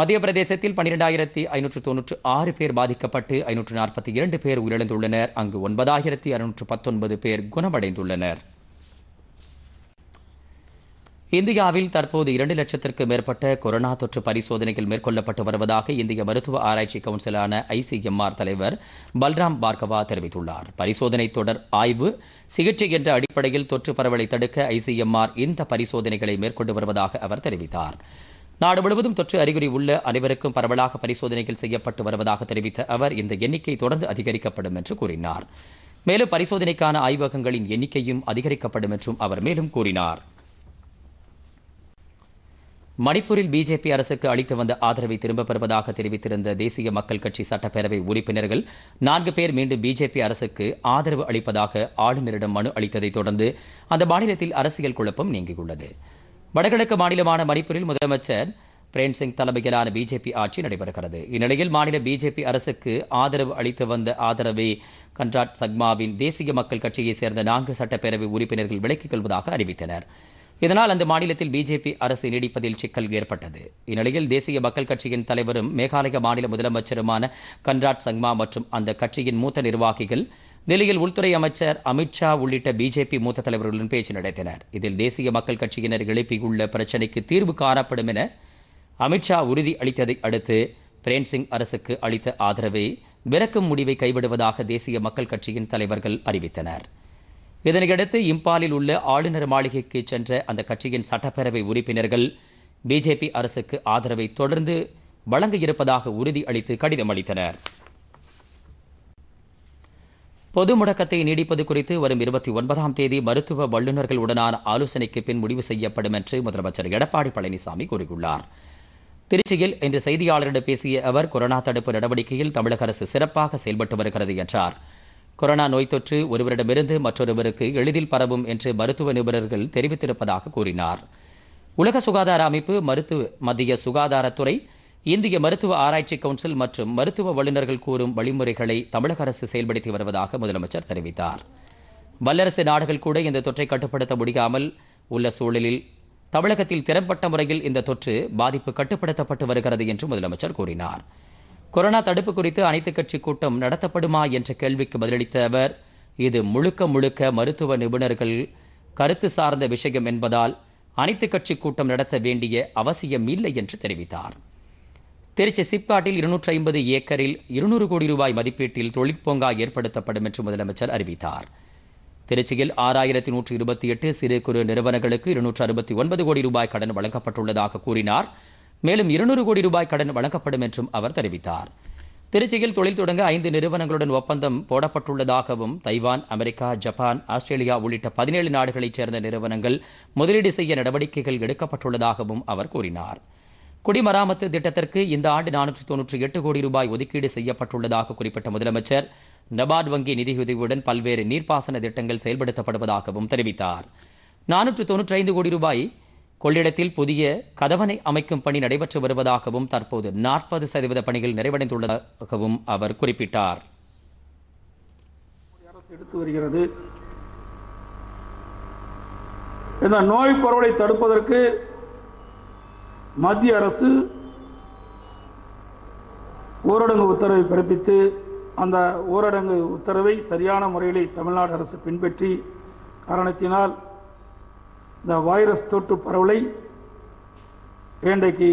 மத்திய பிரதேசத்தில் பன்னிரெண்டாயிரத்தி ஐநூற்று தொன்னூற்று ஆறு பேர் பாதிக்கப்பட்டு ஐநூற்று நாற்பத்தி இரண்டு பேர் உயிரிழந்துள்ளனர் அங்கு ஒன்பதாயிரத்தி அறுநூற்று பத்தொன்பது பேர் குணமடைந்துள்ளனர் இந்தியாவில் தற்போது இரண்டு லட்சத்திற்கு மேற்பட்ட கொரோனா தொற்று பரிசோதனைகள் மேற்கொள்ளப்பட்டு வருவதாக இந்திய மருத்துவ ஆராய்ச்சி கவுன்சிலான ஐசிஎம்ஆர் தலைவர் பல்ராம் பார்கவா தெரிவித்துள்ளார் பரிசோதனை தொடர் ஆய்வு சிகிச்சை என்ற அடிப்படையில் தொற்று பரவலை தடுக்க ஐசிஎம்ஆர் இந்த பரிசோதனைகளை மேற்கொண்டு வருவதாக அவர் தெரிவித்தார் நாடு முழுவதும் தொற்று அறிகுறி உள்ள அனைவருக்கும் பரவலாக பரிசோதனைகள் செய்யப்பட்டு வருவதாக தெரிவித்த அவர் இந்த எண்ணிக்கை தொடர்ந்து அதிகரிக்கப்படும் என்று கூறினார் மேலும் பரிசோதனைக்கான ஆய்வகங்களின் எண்ணிக்கையும் அதிகரிக்கப்படும் என்றும் அவர் மேலும் கூறினார் மணிப்பூரில் பிஜேபி அரசுக்கு அளித்து வந்த ஆதரவை திரும்பப் பெறுவதாக தெரிவித்திருந்த தேசிய மக்கள் கட்சி சட்டப்பேரவை உறுப்பினர்கள் நான்கு பேர் மீண்டும் பிஜேபி அரசுக்கு ஆதரவு அளிப்பதாக ஆளுநரிடம் மனு அளித்ததை தொடர்ந்து அந்த மாநிலத்தில் அரசியல் குழப்பம் நீங்கியுள்ளது வடகிழக்கு மாநிலமான மணிப்பூரில் முதலமைச்சர் பிரேம் சிங் தலைமையிலான பிஜேபி ஆட்சி நடைபெறுகிறது இந்நிலையில் மாநில பிஜேபி அரசுக்கு ஆதரவு அளித்து வந்த ஆதரவை கன்ராட் சக்மாவின் தேசிய மக்கள் கட்சியைச் சேர்ந்த நான்கு சட்டப்பேரவை உறுப்பினர்கள் விலக்கிக் கொள்வதாக அறிவித்தனர் இதனால் அந்த மாநிலத்தில் பிஜேபி அரசு நீடிப்பதில் சிக்கல் ஏற்பட்டது இந்நிலையில் தேசிய மக்கள் கட்சியின் தலைவரும் மேகாலய மாநில முதலமைச்சருமான கன்ராட் சங்மா மற்றும் அந்த கட்சியின் மூத்த நிர்வாகிகள் தில்லியில் உள்துறை அமைச்சர் அமித்ஷா உள்ளிட்ட பிஜேபி மூத்த தலைவர்களுடன் பேச்சு நடத்தினர் இதில் தேசிய மக்கள் கட்சியினர் எழுப்பியுள்ள பிரச்சினைக்கு தீர்வு காணப்படும் என அமித்ஷா உறுதி அளித்ததை அடுத்து பிரேன்சிங் அரசுக்கு அளித்த ஆதரவை விலக்கும் முடிவை கைவிடுவதாக தேசிய மக்கள் கட்சியின் தலைவர்கள் அறிவித்தனர் இதனையடுத்து இம்பாலில் உள்ள ஆளுநர் மாளிகைக்கு சென்ற அந்த கட்சியின் சட்டப்பேரவை உறுப்பினர்கள் பிஜேபி அரசுக்கு ஆதரவை தொடர்ந்து வழங்க இருப்பதாக உறுதி அளித்து கடிதம் அளித்தனர் பொது முடக்கத்தை நீடிப்பது குறித்து வரும் இருபத்தி ஒன்பதாம் தேதி மருத்துவ வல்லுநர்களுடனான ஆலோசனைக்கு பின் முடிவு செய்யப்படும் என்று முதலமைச்சர் எடப்பாடி பழனிசாமி கூறியுள்ளார் திருச்சியில் இன்று செய்தியாளர்களிடம் பேசிய அவர் கொரோனா தடுப்பு நடவடிக்கையில் தமிழக அரசு சிறப்பாக செயல்பட்டு வருகிறது என்றார் கொரோனா நோய் தொற்று ஒருவரிடமிருந்து மற்றொருவருக்கு எளிதில் பரவும் என்று மருத்துவ நிபுணர்கள் தெரிவித்திருப்பதாக கூறினார் உலக சுகாதார அமைப்பு மருத்துவ மத்திய சுகாதாரத்துறை இந்திய மருத்துவ ஆராய்ச்சி கவுன்சில் மற்றும் மருத்துவ வல்லுநர்கள் கூறும் வழிமுறைகளை தமிழக அரசு செயல்படுத்தி வருவதாக முதலமைச்சர் தெரிவித்தார் வல்லரசு நாடுகள் கூட இந்த தொற்றை கட்டுப்படுத்த முடியாமல் உள்ள சூழலில் தமிழகத்தில் திறம்பட்ட முறையில் இந்த தொற்று பாதிப்பு கட்டுப்படுத்தப்பட்டு வருகிறது என்று முதலமைச்சர் கூறினார் கொரோனா தடுப்பு குறித்து அனைத்து கட்சி கூட்டம் நடத்தப்படுமா என்ற கேள்விக்கு பதிலளித்த அவர் இது முழுக்க முழுக்க மருத்துவ நிபுணர்கள் கருத்து சார்ந்த விஷயம் என்பதால் அனைத்து கட்சி கூட்டம் நடத்த வேண்டிய அவசியம் இல்லை என்று தெரிவித்தார் திருச்சி சிப்காட்டில் இருநூற்றி ஐம்பது ஏக்கரில் இருநூறு கோடி ரூபாய் மதிப்பீட்டில் தொழிற்பூங்கா ஏற்படுத்தப்படும் என்று முதலமைச்சர் அறிவித்தார் திருச்சியில் ஆறாயிரத்தி நூற்றி இருபத்தி எட்டு சிறு குறு நிறுவனங்களுக்கு இருநூற்று அறுபத்தி ஒன்பது கோடி ரூபாய் கடன் வழங்கப்பட்டுள்ளதாக கூறினார் மேலும் இருநூறு கோடி ரூபாய் கடன் வழங்கப்படும் என்றும் அவர் தெரிவித்தார் திருச்சியில் தொழில் தொடங்க ஐந்து நிறுவனங்களுடன் ஒப்பந்தம் போடப்பட்டுள்ளதாகவும் தைவான் அமெரிக்கா ஜப்பான் ஆஸ்திரேலியா உள்ளிட்ட பதினேழு நாடுகளைச் சேர்ந்த நிறுவனங்கள் முதலீடு செய்ய நடவடிக்கைகள் எடுக்கப்பட்டுள்ளதாகவும் அவர் கூறினார் குடிமராமத்து திட்டத்திற்கு இந்த ஆண்டு நானூற்றி தொன்னூற்றி எட்டு கோடி ரூபாய் ஒதுக்கீடு செய்யப்பட்டுள்ளதாக குறிப்பிட்ட முதலமைச்சர் நபார்டு வங்கி நிதியுதவியுடன் பல்வேறு நீர்ப்பாசன திட்டங்கள் செயல்படுத்தப்படுவதாகவும் தெரிவித்தார் நானூற்று தொன்னூற்றி ஐந்து கோடி ரூபாய் கொள்ளிடத்தில் புதிய கதவணை அமைக்கும் பணி நடைபெற்று வருவதாகவும் தற்போது நாற்பது சதவீத பணிகள் நிறைவடைந்துள்ளதாகவும் அவர் குறிப்பிட்டார் எடுத்து வருகிறது இந்த நோய் பரவலை தடுப்பதற்கு மத்திய அரசு ஊரடங்கு உத்தரவை பிறப்பித்து அந்த ஊரடங்கு உத்தரவை சரியான முறையில் தமிழ்நாடு அரசு பின்பற்றி காரணத்தினால் இந்த வைரஸ் தொற்று பரவலை இன்றைக்கு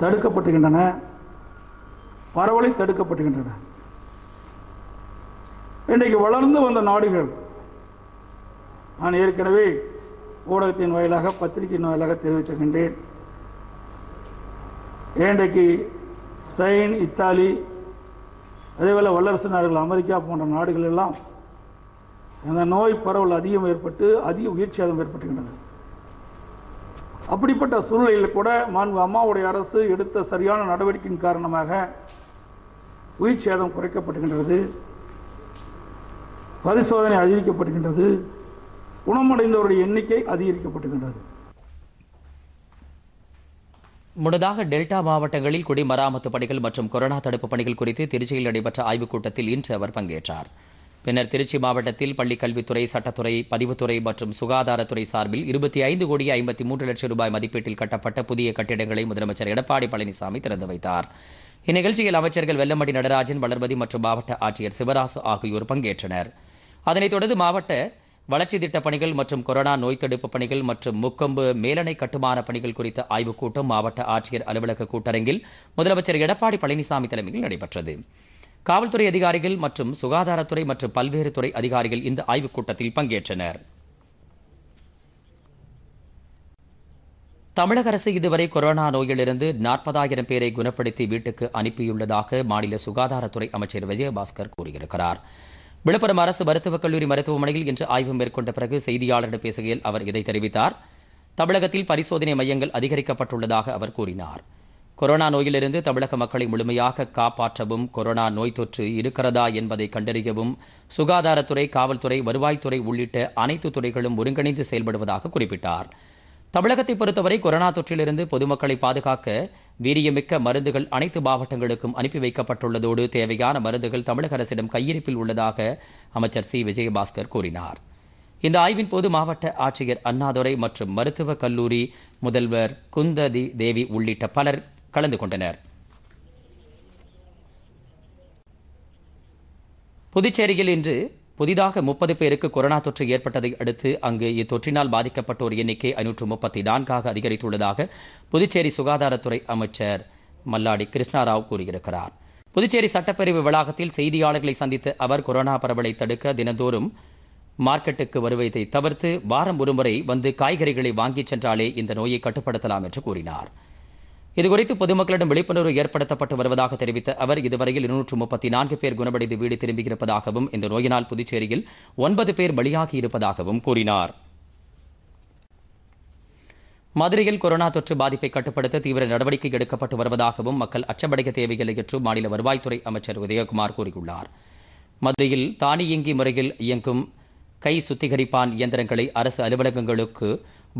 தடுக்கப்பட்டுகின்றன பரவலை தடுக்கப்பட்டுகின்றன இன்றைக்கு வளர்ந்து வந்த நாடுகள் நான் ஏற்கனவே ஊடகத்தின் வாயிலாக பத்திரிகையின் வாயிலாக தெரிவித்துகின்றேன் இன்றைக்கு ஸ்பெயின் இத்தாலி அதேபோல் வல்லரசு நாடுகள் அமெரிக்கா போன்ற நாடுகள் எல்லாம் அந்த நோய் பரவல் அதிகம் ஏற்பட்டு அதிக சேதம் ஏற்பட்டுகின்றன அப்படிப்பட்ட சூழ்நிலையில் கூட மாண்பு அம்மாவுடைய அரசு எடுத்த சரியான நடவடிக்கையின் காரணமாக உயிர் சேதம் குறைக்கப்படுகின்றது பரிசோதனை அதிகரிக்கப்படுகின்றது குணமடைந்தவருடைய எண்ணிக்கை அதிகரிக்கப்படுகின்றது முன்னதாக டெல்டா மாவட்டங்களில் குடிமராமத்து பணிகள் மற்றும் கொரோனா தடுப்பு பணிகள் குறித்து திருச்சியில் நடைபெற்ற ஆய்வுக் கூட்டத்தில் இன்று அவர் பங்கேற்றார் பின்னர் திருச்சி மாவட்டத்தில் பள்ளிக்கல்வித்துறை சட்டத்துறை பதிவுத்துறை மற்றும் சுகாதாரத்துறை சார்பில் இருபத்தி ஐந்து கோடி ஐம்பத்தி மூன்று லட்சம் ரூபாய் மதிப்பீட்டில் கட்டப்பட்ட புதிய கட்டிடங்களை முதலமைச்சர் எடப்பாடி பழனிசாமி திறந்து வைத்தார் இந்நிகழ்ச்சியில் அமைச்சர்கள் வெல்லமடி நடராஜன் வளர்மதி மற்றும் மாவட்ட ஆட்சியர் சிவராசு ஆகியோர் பங்கேற்றனர் அதனைத் தொடர்ந்து மாவட்ட வளர்ச்சி திட்டப் பணிகள் மற்றும் கொரோனா நோய் தடுப்பு பணிகள் மற்றும் முக்கொம்பு மேலணை கட்டுமான பணிகள் குறித்த ஆய்வுக் கூட்டம் மாவட்ட ஆட்சியர் அலுவலக கூட்டரங்கில் முதலமைச்சர் எடப்பாடி பழனிசாமி தலைமையில் நடைபெற்றது காவல்துறை அதிகாரிகள் மற்றும் சுகாதாரத்துறை மற்றும் பல்வேறு துறை அதிகாரிகள் இந்த ஆய்வுக் கூட்டத்தில் பங்கேற்றனர் தமிழக அரசு இதுவரை கொரோனா நோயிலிருந்து நாற்பதாயிரம் பேரை குணப்படுத்தி வீட்டுக்கு அனுப்பியுள்ளதாக மாநில சுகாதாரத்துறை அமைச்சர் விஜயபாஸ்கர் கூறியிருக்கிறார் விழுப்புரம் அரசு மருத்துவக் கல்லூரி மருத்துவமனையில் இன்று ஆய்வு மேற்கொண்ட பிறகு செய்தியாளரிடம் பேசுகையில் அவர் இதை தெரிவித்தார் தமிழகத்தில் பரிசோதனை மையங்கள் அதிகரிக்கப்பட்டுள்ளதாக அவர் கூறினார் கொரோனா நோயிலிருந்து தமிழக மக்களை முழுமையாக காப்பாற்றவும் கொரோனா நோய் தொற்று இருக்கிறதா என்பதை கண்டறியவும் சுகாதாரத்துறை காவல்துறை வருவாய்த்துறை உள்ளிட்ட அனைத்து துறைகளும் ஒருங்கிணைந்து செயல்படுவதாக குறிப்பிட்டார் தமிழகத்தை பொறுத்தவரை கொரோனா தொற்றிலிருந்து பொதுமக்களை பாதுகாக்க வீரியமிக்க மருந்துகள் அனைத்து மாவட்டங்களுக்கும் அனுப்பி வைக்கப்பட்டுள்ளதோடு தேவையான மருந்துகள் தமிழக அரசிடம் கையிருப்பில் உள்ளதாக அமைச்சர் சி விஜயபாஸ்கர் கூறினார் இந்த ஆய்வின் போது மாவட்ட ஆட்சியர் அண்ணாதுரை மற்றும் மருத்துவக் கல்லூரி முதல்வர் குந்ததி தேவி உள்ளிட்ட பலர் கலந்து கொண்டனர் புதுச்சேரியில் இன்று புதிதாக முப்பது பேருக்கு கொரோனா தொற்று ஏற்பட்டதை அடுத்து அங்கு இத்தொற்றினால் பாதிக்கப்பட்டோர் எண்ணிக்கை ஐநூற்று முப்பத்தி நான்காக அதிகரித்துள்ளதாக புதுச்சேரி சுகாதாரத்துறை அமைச்சர் மல்லாடி கிருஷ்ணாராவ் கூறியிருக்கிறார் புதுச்சேரி சட்டப்பிரிவு வளாகத்தில் செய்தியாளர்களை சந்தித்த அவர் கொரோனா பரவலை தடுக்க தினந்தோறும் மார்க்கெட்டுக்கு வருவதை தவிர்த்து வாரம் ஒருமுறை வந்து காய்கறிகளை வாங்கிச் சென்றாலே இந்த நோயை கட்டுப்படுத்தலாம் என்று கூறினார் இதுகுறித்து பொதுமக்களிடம் விழிப்புணர்வு ஏற்படுத்தப்பட்டு வருவதாக தெரிவித்த அவர் இதுவரையில் இருநூற்று முப்பத்தி நான்கு பேர் குணமடைந்து வீடு திரும்பியிருப்பதாகவும் இந்த நோயினால் புதுச்சேரியில் ஒன்பது பேர் பலியாகியிருப்பதாகவும் இருப்பதாகவும் கூறினார் மதுரையில் கொரோனா தொற்று பாதிப்பை கட்டுப்படுத்த தீவிர நடவடிக்கை எடுக்கப்பட்டு வருவதாகவும் மக்கள் அச்சமடைய தேவையில்லை என்று மாநில வருவாய்த்துறை அமைச்சர் உதயகுமார் கூறியுள்ளார் மதுரையில் தானியங்கி முறையில் இயங்கும் கை சுத்திகரிப்பான் இயந்திரங்களை அரசு அலுவலகங்களுக்கு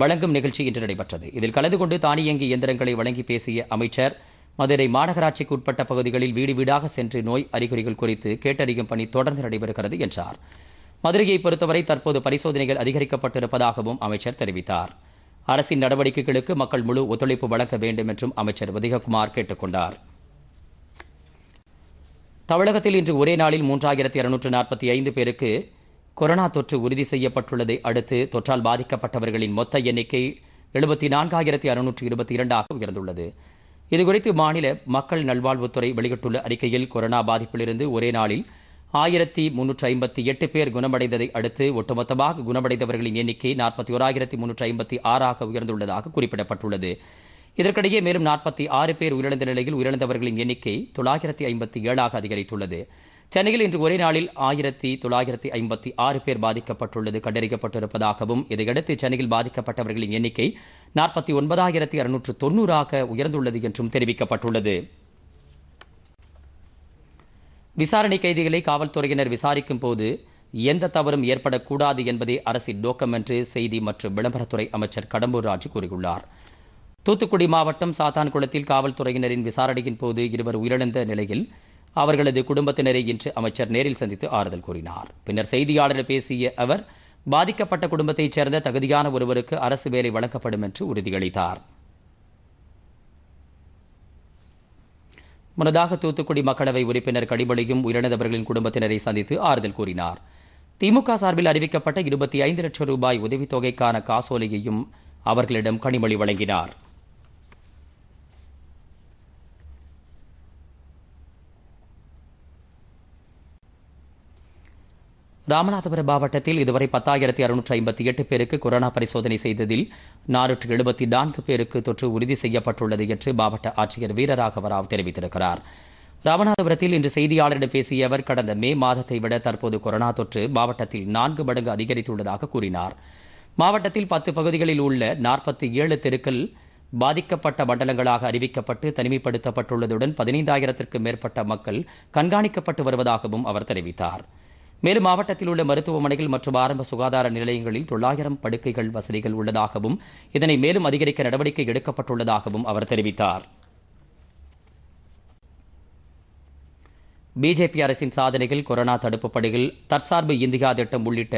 வழங்கும் நிகழ்ச்சி இன்று நடைபெற்றது இதில் கலந்து கொண்டு தானியங்கி இயந்திரங்களை வழங்கி பேசிய அமைச்சர் மதுரை மாநகராட்சிக்கு உட்பட்ட பகுதிகளில் வீடு வீடாக சென்று நோய் அறிகுறிகள் குறித்து கேட்டறியும் பணி தொடர்ந்து நடைபெறுகிறது என்றார் மதுரையை பொறுத்தவரை தற்போது பரிசோதனைகள் அதிகரிக்கப்பட்டிருப்பதாகவும் அமைச்சர் தெரிவித்தார் அரசின் நடவடிக்கைகளுக்கு மக்கள் முழு ஒத்துழைப்பு வழங்க வேண்டும் என்றும் அமைச்சர் உதயகுமார் கேட்டுக் கொண்டார் தமிழகத்தில் இன்று ஒரே நாளில் மூன்றாயிரத்தி இருநூற்று நாற்பத்தி ஐந்து பேருக்கு கொரோனா தொற்று உறுதி செய்யப்பட்டுள்ளதை அடுத்து தொற்றால் பாதிக்கப்பட்டவர்களின் மொத்த எண்ணிக்கை எழுபத்தி நான்காயிரத்தி அறுநூற்றி இருபத்தி இரண்டாக உயர்ந்துள்ளது இதுகுறித்து மாநில மக்கள் நல்வாழ்வுத்துறை வெளியிட்டுள்ள அறிக்கையில் கொரோனா பாதிப்பிலிருந்து ஒரே நாளில் ஆயிரத்தி முன்னூற்றி ஐம்பத்தி எட்டு பேர் குணமடைந்ததை அடுத்து ஒட்டுமொத்தமாக குணமடைந்தவர்களின் எண்ணிக்கை நாற்பத்தி ஓராயிரத்தி முன்னூற்றி ஐம்பத்தி ஆறாக உயர்ந்துள்ளதாக குறிப்பிடப்பட்டுள்ளது இதற்கிடையே மேலும் நாற்பத்தி ஆறு பேர் உயிரிழந்த நிலையில் உயிரிழந்தவர்களின் எண்ணிக்கை தொள்ளாயிரத்தி ஐம்பத்தி ஏழாக அதிகரித்துள்ளது சென்னையில் இன்று ஒரே நாளில் ஆயிரத்தி தொள்ளாயிரத்தி ஐம்பத்தி ஆறு பேர் பாதிக்கப்பட்டுள்ளது கண்டறியப்பட்டிருப்பதாகவும் இதையடுத்து சென்னையில் பாதிக்கப்பட்டவர்களின் எண்ணிக்கை நாற்பத்தி ஒன்பதாயிரத்தி அறுநூற்று தொன்னூறாக உயர்ந்துள்ளது என்றும் தெரிவிக்கப்பட்டுள்ளது விசாரணை கைதிகளை காவல்துறையினர் விசாரிக்கும் போது எந்த தவறும் ஏற்படக்கூடாது என்பதே அரசின் நோக்கம் என்று செய்தி மற்றும் விளம்பரத்துறை அமைச்சர் கடம்பூர் ராஜு கூறியுள்ளார் தூத்துக்குடி மாவட்டம் சாத்தான்குளத்தில் காவல்துறையினரின் விசாரணையின் போது இருவர் உயிரிழந்த நிலையில் அவர்களது குடும்பத்தினரை இன்று அமைச்சர் நேரில் சந்தித்து ஆறுதல் கூறினார் பின்னர் செய்தியாளர் பேசிய அவர் பாதிக்கப்பட்ட குடும்பத்தைச் சேர்ந்த தகுதியான ஒருவருக்கு அரசு வேலை வழங்கப்படும் என்று உறுதியளித்தார் முன்னதாக தூத்துக்குடி மக்களவை உறுப்பினர் கடிமொழியும் உயிரிழந்தவர்களின் குடும்பத்தினரை சந்தித்து ஆறுதல் கூறினார் திமுக சார்பில் அறிவிக்கப்பட்ட இருபத்தி ஐந்து லட்சம் ரூபாய் உதவித்தொகைக்கான காசோலையையும் அவர்களிடம் கனிமொழி வழங்கினார் ராமநாதபுரம் மாவட்டத்தில் இதுவரை பத்தாயிரத்தி அறுநூற்றி ஐம்பத்தி எட்டு பேருக்கு கொரோனா பரிசோதனை செய்ததில் நானூற்று எழுபத்தி நான்கு பேருக்கு தொற்று உறுதி செய்யப்பட்டுள்ளது என்று மாவட்ட ஆட்சியர் ராவ் தெரிவித்திருக்கிறார் ராமநாதபுரத்தில் இன்று செய்தியாளரிடம் பேசிய அவர் கடந்த மே மாதத்தை விட தற்போது கொரோனா தொற்று மாவட்டத்தில் நான்கு மடங்கு அதிகரித்துள்ளதாக கூறினார் மாவட்டத்தில் பத்து பகுதிகளில் உள்ள நாற்பத்தி ஏழு தெருக்கள் பாதிக்கப்பட்ட மண்டலங்களாக அறிவிக்கப்பட்டு தனிமைப்படுத்தப்பட்டுள்ளதுடன் பதினைந்தாயிரத்திற்கும் மேற்பட்ட மக்கள் கண்காணிக்கப்பட்டு வருவதாகவும் அவர் தெரிவித்தார் மேலும் மாவட்டத்தில் உள்ள மருத்துவமனைகள் மற்றும் ஆரம்ப சுகாதார நிலையங்களில் தொள்ளாயிரம் படுக்கைகள் வசதிகள் உள்ளதாகவும் இதனை மேலும் அதிகரிக்க நடவடிக்கை எடுக்கப்பட்டுள்ளதாகவும் அவர் தெரிவித்தார் பிஜேபி அரசின் சாதனைகள் கொரோனா தடுப்பு பணிகள் தற்சார்பு இந்தியா திட்டம் உள்ளிட்ட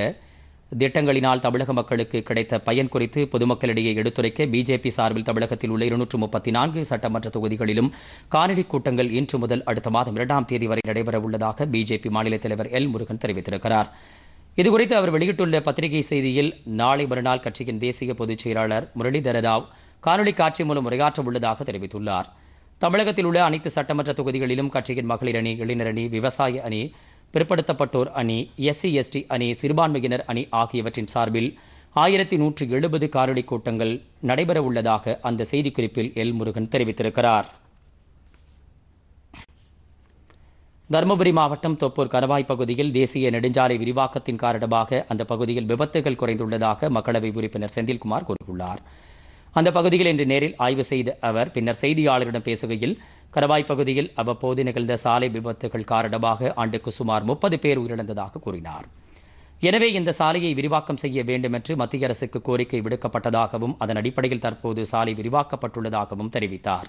திட்டங்களினால் தமிழக மக்களுக்கு கிடைத்த பயன் குறித்து பொதுமக்களிடையே எடுத்துரைக்க பிஜேபி சார்பில் தமிழகத்தில் உள்ள இருநூற்று முப்பத்தி நான்கு சட்டமன்ற தொகுதிகளிலும் காணொலி கூட்டங்கள் இன்று முதல் அடுத்த மாதம் இரண்டாம் தேதி வரை நடைபெறவுள்ளதாக பிஜேபி மாநில தலைவர் எல் முருகன் தெரிவித்திருக்கிறார் இதுகுறித்து அவர் வெளியிட்டுள்ள பத்திரிகை செய்தியில் நாளை மறுநாள் கட்சியின் தேசிய பொதுச் செயலாளர் முரளிதர ராவ் காணொலி காட்சி மூலம் உரையாற்ற உள்ளதாக தெரிவித்துள்ளார் தமிழகத்தில் உள்ள அனைத்து சட்டமன்ற தொகுதிகளிலும் கட்சியின் மகளிர் அணி இளைஞர் அணி விவசாய அணி பிற்படுத்தப்பட்டோர் அணி எஸ்சி எஸ்டி அணி சிறுபான்மையினர் அணி ஆகியவற்றின் சார்பில் ஆயிரத்தி நூற்று எழுபது கூட்டங்கள் நடைபெறவுள்ளதாக உள்ளதாக அந்த செய்திக்குறிப்பில் எல் முருகன் தெரிவித்திருக்கிறார் தருமபுரி மாவட்டம் தொப்பூர் கணவாய் பகுதியில் தேசிய நெடுஞ்சாலை விரிவாக்கத்தின் காரணமாக அந்த பகுதியில் விபத்துகள் குறைந்துள்ளதாக மக்களவை உறுப்பினர் செந்தில்குமார் கூறியுள்ளார் அந்த பகுதியில் இன்று நேரில் ஆய்வு செய்த அவர் பின்னர் செய்தியாளரிடம் பேசுகையில் கரவாய் பகுதியில் அவ்வப்போது நிகழ்ந்த சாலை விபத்துகள் காரணமாக ஆண்டுக்கு சுமார் முப்பது பேர் உயிரிழந்ததாக கூறினார் எனவே இந்த சாலையை விரிவாக்கம் செய்ய வேண்டும் என்று மத்திய அரசுக்கு கோரிக்கை விடுக்கப்பட்டதாகவும் அதன் அடிப்படையில் தற்போது சாலை விரிவாக்கப்பட்டுள்ளதாகவும் தெரிவித்தார்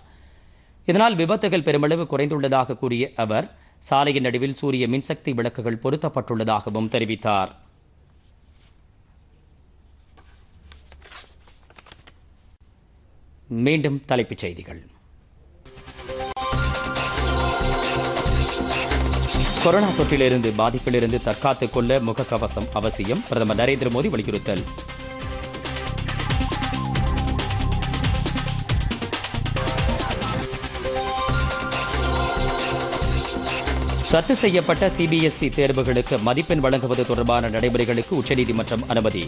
இதனால் விபத்துகள் பெருமளவு குறைந்துள்ளதாக கூறிய அவர் சாலையின் நடுவில் சூரிய மின்சக்தி விளக்குகள் பொருத்தப்பட்டுள்ளதாகவும் தெரிவித்தார் மீண்டும் தலைப்புச் செய்திகள் கொரோனா தொற்றிலிருந்து பாதிப்பிலிருந்து தற்காத்துக் கொள்ள முகக்கவசம் அவசியம் பிரதமர் நரேந்திர மோடி வலியுறுத்தல் ரத்து செய்யப்பட்ட சிபிஎஸ்இ e தேர்வுகளுக்கு மதிப்பெண் வழங்குவது தொடர்பான நடைமுறைகளுக்கு உச்சநீதிமன்றம் அனுமதி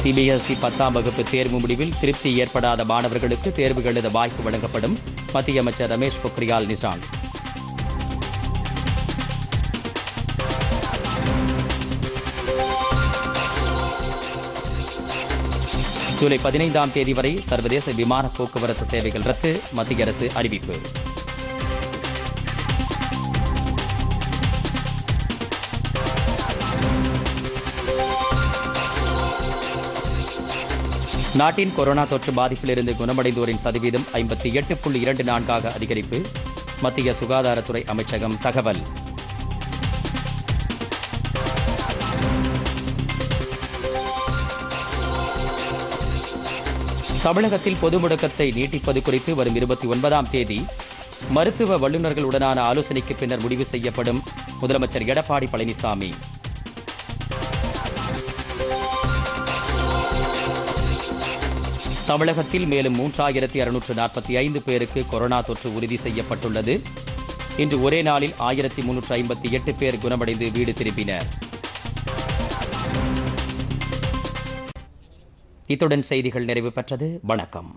சிபிஎஸ்இ பத்தாம் வகுப்பு தேர்வு முடிவில் திருப்தி ஏற்படாத மாணவர்களுக்கு தேர்வு எழுத வாய்ப்பு வழங்கப்படும் மத்திய அமைச்சர் ரமேஷ் பொக்ரியால் நிஷான் ஜூலை பதினைந்தாம் தேதி வரை சர்வதேச விமான போக்குவரத்து சேவைகள் ரத்து மத்திய அரசு அறிவிப்பு நாட்டின் கொரோனா தொற்று பாதிப்பிலிருந்து குணமடைந்தோரின் சதவீதம் ஐம்பத்தி எட்டு புள்ளி இரண்டு நான்காக அதிகரிப்பு மத்திய சுகாதாரத்துறை அமைச்சகம் தகவல் தமிழகத்தில் பொது முடக்கத்தை நீட்டிப்பது குறித்து வரும் இருபத்தி ஒன்பதாம் தேதி மருத்துவ வல்லுநர்களுடனான ஆலோசனைக்கு பின்னர் முடிவு செய்யப்படும் முதலமைச்சர் எடப்பாடி பழனிசாமி தமிழகத்தில் மேலும் மூன்றாயிரத்தி அறுநூற்று நாற்பத்தி ஐந்து பேருக்கு கொரோனா தொற்று உறுதி செய்யப்பட்டுள்ளது இன்று ஒரே நாளில் ஆயிரத்தி முன்னூற்று ஐம்பத்தி எட்டு பேர் குணமடைந்து வீடு திரும்பினர் இத்துடன் செய்திகள் நிறைவு பெற்றது வணக்கம்